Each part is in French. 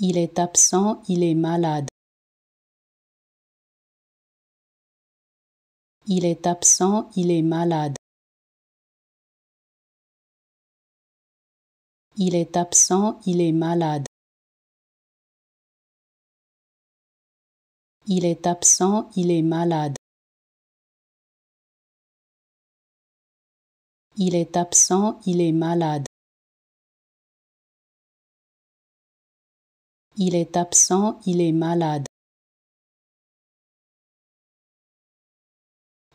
Il est absent, il est malade. Il est absent, il est malade. Il est absent, il est malade. Il est absent, il est malade. Il est absent, il est malade. Il est absent, il est malade.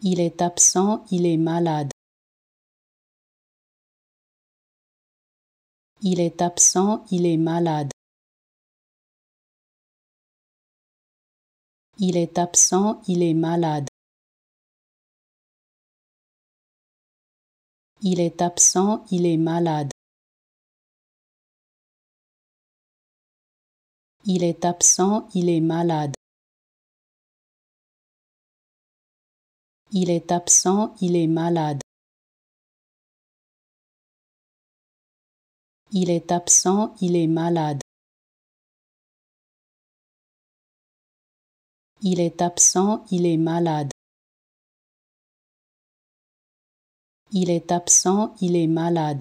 Il est absent, il est malade. Il est absent, il est malade. Il est absent, il est malade. Il est absent, il est malade. Il est absent, il est malade. Il est absent, il est malade. Il est absent, il est malade. Il est absent, il est malade. Il est absent, il est malade.